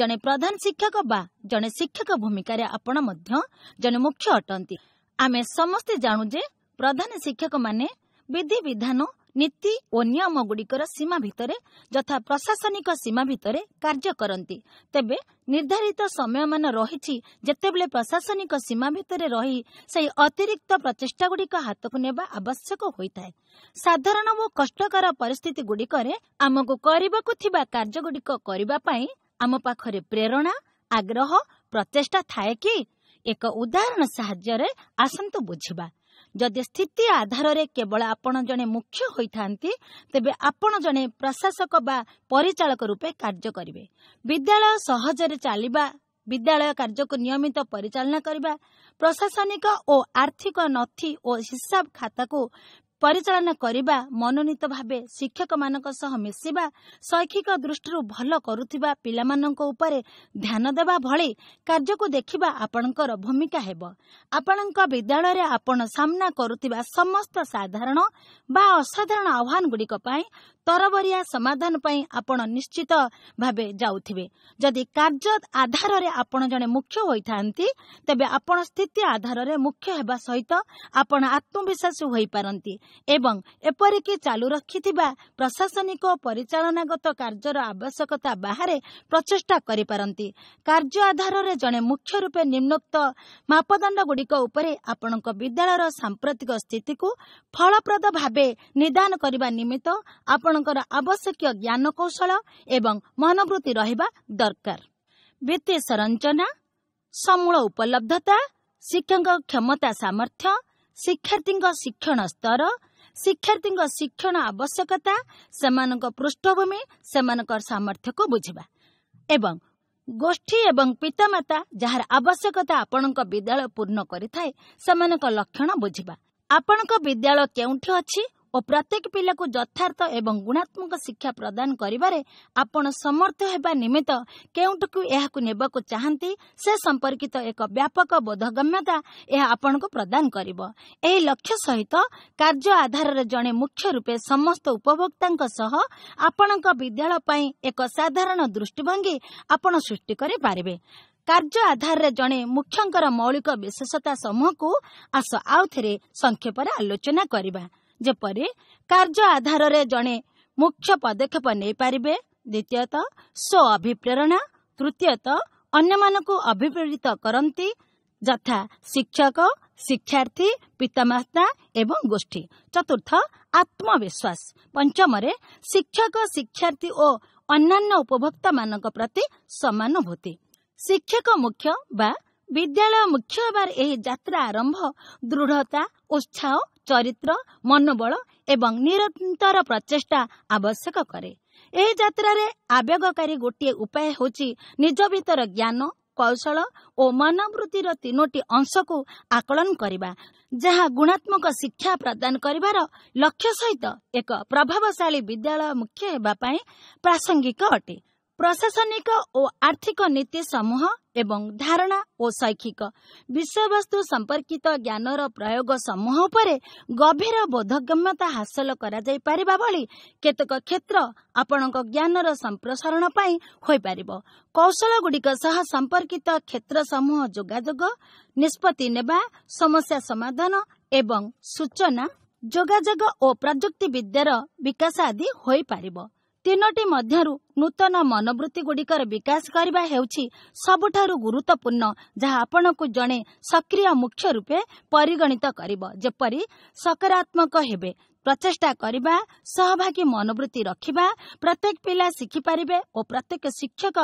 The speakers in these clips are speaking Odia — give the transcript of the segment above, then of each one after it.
ଜଣେ ପ୍ରଧାନ ଶିକ୍ଷକ ବା ଜଣେ ଶିକ୍ଷକ ଭୂମିକାରେ ଆପଣ ମଧ୍ୟ ଜଣେ ମୁଖ୍ୟ ଅଟନ୍ତି ଆମେ ସମସ୍ତେ ଜାଣୁ ଯେ ପ୍ରଧାନ ଶିକ୍ଷକମାନେ ବିଧିବିଧାନ ନୀତି ଓ ନିୟମଗୁଡ଼ିକର ସୀମା ଭିତରେ ଯଥା ପ୍ରଶାସନିକ ସୀମା ଭିତରେ କାର୍ଯ୍ୟ କରନ୍ତି ତେବେ ନିର୍ଦ୍ଧାରିତ ସମୟମାନ ରହିଛି ଯେତେବେଳେ ପ୍ରଶାସନିକ ସୀମା ଭିତରେ ରହି ସେହି ଅତିରିକ୍ତ ପ୍ରଚେଷ୍ଟାଗୁଡ଼ିକ ହାତକୁ ନେବା ଆବଶ୍ୟକ ହୋଇଥାଏ ସାଧାରଣ ଓ କଷ୍ଟକର ପରିସ୍ଥିତିଗୁଡ଼ିକରେ ଆମକୁ କରିବାକୁ ଥିବା କାର୍ଯ୍ୟଗୁଡ଼ିକ କରିବା ପାଇଁ ଆମ ପାଖରେ ପ୍ରେରଣା ଆଗ୍ରହ ପ୍ରଚେଷ୍ଟା ଥାଏ କି ଏକ ଉଦାହରଣ ସାହାଯ୍ୟରେ ଆସନ୍ତୁ ବୁଝିବା ଯଦି ସ୍ଥିତି ଆଧାରରେ କେବଳ ଆପଣ ଜଣେ ମୁଖ୍ୟ ହୋଇଥାନ୍ତି ତେବେ ଆପଣ ଜଣେ ପ୍ରଶାସକ ବା ପରିଚାଳକ ରୂପେ କାର୍ଯ୍ୟ କରିବେ ବିଦ୍ୟାଳୟ ସହଜରେ ଚାଲିବା ବିଦ୍ୟାଳୟ କାର୍ଯ୍ୟକୁ ନିୟମିତ ପରିଚାଳନା କରିବା ପ୍ରଶାସନିକ ଓ ଆର୍ଥିକ ନଥି ଓ ହିସାବ ଖାତାକୁ ପରିଚାଳନା କରିବା ମନୋନୀତ ଭାବେ ଶିକ୍ଷକମାନଙ୍କ ସହ ମିଶିବା ଶୈକ୍ଷିକ ଦୃଷ୍ଟିରୁ ଭଲ କରୁଥିବା ପିଲାମାନଙ୍କ ଉପରେ ଧ୍ୟାନ ଦେବା ଭଳି କାର୍ଯ୍ୟକୁ ଦେଖିବା ଆପଣଙ୍କର ଭୂମିକା ହେବ ଆପଣଙ୍କ ବିଦ୍ୟାଳୟରେ ଆପଣ ସାମ୍ନା କରୁଥିବା ସମସ୍ତ ସାଧାରଣ ବା ଅସାଧାରଣ ଆହ୍ୱାନଗୁଡ଼ିକ ପାଇଁ ତରବରିଆ ସମାଧାନ ପାଇଁ ଆପଣ ନିଶ୍ଚିତ ଭାବେ ଯାଉଥିବେ ଯଦି କାର୍ଯ୍ୟ ଆଧାରରେ ଆପଣ ଜଣେ ମୁଖ୍ୟ ହୋଇଥାନ୍ତି ତେବେ ଆପଣ ସ୍ଥିତି ଆଧାରରେ ମୁଖ୍ୟ ହେବା ସହିତ ଆପଣ ଆତ୍ମବିଶ୍ୱାସୀ ହୋଇପାରନ୍ତି ଏବଂ ଏପରିକି ଚାଲୁ ରଖିଥିବା ପ୍ରଶାସନିକ ପରିଚାଳନାଗତ କାର୍ଯ୍ୟର ଆବଶ୍ୟକତା ବାହାରେ ପ୍ରଚେଷ୍ଟା କରିପାରନ୍ତି କାର୍ଯ୍ୟ ଆଧାରରେ ଜଣେ ମୁଖ୍ୟ ରୂପେ ନିମ୍ନୋକ୍ତ ମାପଦଣ୍ଡଗୁଡ଼ିକ ଉପରେ ଆପଣଙ୍କ ବିଦ୍ୟାଳୟର ସାମ୍ପ୍ରତିକ ସ୍ଥିତିକୁ ଫଳପ୍ରଦ ଭାବେ ନିଦାନ କରିବା ନିମିତ୍ତ ଆପଣଙ୍କର ଆବଶ୍ୟକୀୟ ଜ୍ଞାନକୌଶଳ ଏବଂ ମନୋବୃତ୍ତି ରହିବା ଦରକାର ବିତ୍ତୀୟ ସଂରଚନା ସମୂଳ ଉପଲବ୍ଧତା ଶିକ୍ଷକ କ୍ଷମତା ସାମର୍ଥ୍ୟ ଶିକ୍ଷାର୍ଥୀଙ୍କ ଶିକ୍ଷଣ ସ୍ତର ଶିକ୍ଷାର୍ଥୀଙ୍କ ଶିକ୍ଷଣ ଆବଶ୍ୟକତା ସେମାନଙ୍କ ପୃଷ୍ଠଭୂମି ସେମାନଙ୍କ ସାମର୍ଥ୍ୟକୁ ବୁଝିବା ଏବଂ ଗୋଷ୍ଠୀ ଏବଂ ପିତାମାତା ଯାହାର ଆବଶ୍ୟକତା ଆପଣଙ୍କ ବିଦ୍ୟାଳୟ ପୂର୍ଣ୍ଣ କରିଥାଏ ସେମାନଙ୍କ ଲକ୍ଷଣ ବୁଝିବା ଆପଣଙ୍କ ବିଦ୍ୟାଳୟ କେଉଁଠି ଅଛି ଓ ପ୍ରତ୍ୟେକ ପିଲାକୁ ଯଥାର୍ଥ ଏବଂ ଗୁଣାତ୍ମକ ଶିକ୍ଷା ପ୍ରଦାନ କରିବାରେ ଆପଣ ସମର୍ଥ ହେବା ନିମିତ୍ତ କେଉଁଠିକୁ ଏହାକୁ ନେବାକୁ ଚାହାନ୍ତି ସେ ସମ୍ପର୍କିତ ଏକ ବ୍ୟାପକ ବୋଧଗମ୍ୟତା ଏହା ଆପଣଙ୍କୁ ପ୍ରଦାନ କରିବ ଏହି ଲକ୍ଷ୍ୟ ସହିତ କାର୍ଯ୍ୟ ଆଧାରରେ ଜଣେ ମୁଖ୍ୟ ରୂପେ ସମସ୍ତ ଉପଭୋକ୍ତାଙ୍କ ସହ ଆପଣଙ୍କ ବିଦ୍ୟାଳୟ ପାଇଁ ଏକ ସାଧାରଣ ଦୃଷ୍ଟିଭଙ୍ଗୀ ଆପଣ ସୃଷ୍ଟି କରିପାରିବେ କାର୍ଯ୍ୟ ଆଧାରରେ ଜଣେ ମୁଖ୍ୟଙ୍କର ମୌଳିକ ବିଶେଷତା ସମୂହକୁ ଆସ ଆଉଥରେ ସଂକ୍ଷେପରେ ଆଲୋଚନା କରିବା ଯେପରି କାର୍ଯ୍ୟ ଆଧାରରେ ଜଣେ ମୁଖ୍ୟ ପଦକ୍ଷେପ ନେଇପାରିବେ ଦ୍ୱିତୀୟତଃ ସ୍ୱ ଅଭିପ୍ରେରଣା ତୃତୀୟତଃ ଅନ୍ୟମାନଙ୍କୁ ଅଭିପ୍ରେରିତ କରନ୍ତି ଯଥା ଶିକ୍ଷକ ଶିକ୍ଷାର୍ଥୀ ପିତାମାତା ଏବଂ ଗୋଷ୍ଠୀ ଚତୁର୍ଥ ଆତ୍ମବିଶ୍ୱାସ ପଞ୍ଚମରେ ଶିକ୍ଷକ ଶିକ୍ଷାର୍ଥୀ ଓ ଅନ୍ୟାନ୍ୟ ଉପଭୋକ୍ତାମାନଙ୍କ ପ୍ରତି ସମାନୁଭୂତି ଶିକ୍ଷକ ମୁଖ୍ୟ ବା ବିଦ୍ୟାଳୟ ମୁଖ୍ୟ ହେବାର ଏହି ଯାତ୍ରା ଆରମ୍ଭ ଦୃଢ଼ତା ଉତ୍ସାହ ଚରିତ୍ର ମନୋବଳ ଏବଂ ନିରନ୍ତର ପ୍ରଚେଷ୍ଟା ଆବଶ୍ୟକ କରେ ଏହି ଯାତ୍ରାରେ ଆବେଗକାରୀ ଗୋଟିଏ ଉପାୟ ହେଉଛି ନିଜ ଭିତର ଜ୍ଞାନ କୌଶଳ ଓ ମନୋବୃତ୍ତିର ତିନୋଟି ଅଂଶକୁ ଆକଳନ କରିବା ଯାହା ଗୁଣାତ୍ମକ ଶିକ୍ଷା ପ୍ରଦାନ କରିବାର ଲକ୍ଷ୍ୟ ସହିତ ଏକ ପ୍ରଭାବଶାଳୀ ବିଦ୍ୟାଳୟ ମୁଖ୍ୟ ହେବା ପାଇଁ ପ୍ରାସଙ୍ଗିକ ଅଟେ ପ୍ରଶାସନିକ ଓ ଆର୍ଥିକ ନୀତି ସମୂହ ଏବଂ ଧାରଣା ଓ ଶୈକ୍ଷିକ ବିଷୟବସ୍ତୁ ସମ୍ପର୍କିତ ଜ୍ଞାନର ପ୍ରୟୋଗ ସମୂହ ଉପରେ ଗଭୀର ବୋଧଗମ୍ୟତା ହାସଲ କରାଯାଇପାରିବା ଭଳି କେତେକ କ୍ଷେତ୍ର ଆପଣଙ୍କ ଜ୍ଞାନର ସମ୍ପ୍ରସାରଣ ପାଇଁ ହୋଇପାରିବ କୌଶଳଗୁଡ଼ିକ ସହ ସମ୍ପର୍କିତ କ୍ଷେତ୍ର ସମୂହ ଯୋଗାଯୋଗ ନିଷ୍ପଭି ନେବା ସମସ୍ୟା ସମାଧାନ ଏବଂ ସୂଚନା ଯୋଗାଯୋଗ ଓ ପ୍ରଯୁକ୍ତି ବିଦ୍ୟାର ବିକାଶ ଆଦି ହୋଇପାରିବ ତିନୋଟି ମଧ୍ୟରୁ ନୂତନ ମନୋବୃତ୍ତିଗୁଡ଼ିକର ବିକାଶ କରିବା ହେଉଛି ସବୁଠାରୁ ଗୁରୁତ୍ୱପୂର୍ଣ୍ଣ ଯାହା ଆପଣଙ୍କୁ ଜଣେ ସକ୍ରିୟ ମୁଖ୍ୟ ରୂପେ ପରିଗଣିତ କରିବ ଯେପରି ସକାରାତ୍ମକ ହେବେ ପ୍ରଚେଷ୍ଟା କରିବା ସହଭାଗୀ ମନୋବୃତ୍ତି ରଖିବା ପ୍ରତ୍ୟେକ ପିଲା ଶିଖିପାରିବେ ଓ ପ୍ରତ୍ୟେକ ଶିକ୍ଷକ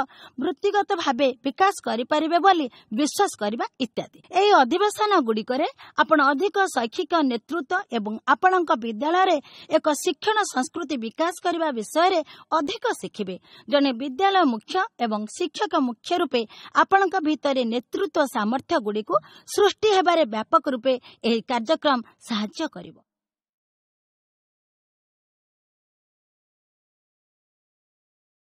ବୃତ୍ତିଗତ ଭାବେ ବିକାଶ କରିପାରିବେ ବୋଲି ବିଶ୍ୱାସ କରିବା ଇତ୍ୟାଦି ଏହି ଅଧିବେଶନ ଗୁଡ଼ିକରେ ଆପଣ ଅଧିକ ଶୈକ୍ଷିକ ନେତୃତ୍ୱ ଏବଂ ଆପଣଙ୍କ ବିଦ୍ୟାଳୟରେ ଏକ ଶିକ୍ଷଣ ସଂସ୍କୃତି ବିକାଶ କରିବା ବିଷୟରେ ଅଧିକ ଶିଖିବେ ଜଣେ ବିଦ୍ୟାଳୟ ମୁଖ୍ୟ ଏବଂ ଶିକ୍ଷକ ମୁଖ୍ୟ ରୂପେ ଆପଣଙ୍କ ଭିତରେ ନେତୃତ୍ୱ ସାମର୍ଥ୍ୟଗୁଡ଼ିକୁ ସୃଷ୍ଟି ହେବାରେ ବ୍ୟାପକ ରୂପେ ଏହି କାର୍ଯ୍ୟକ୍ରମ ସାହାଯ୍ୟ କରିବ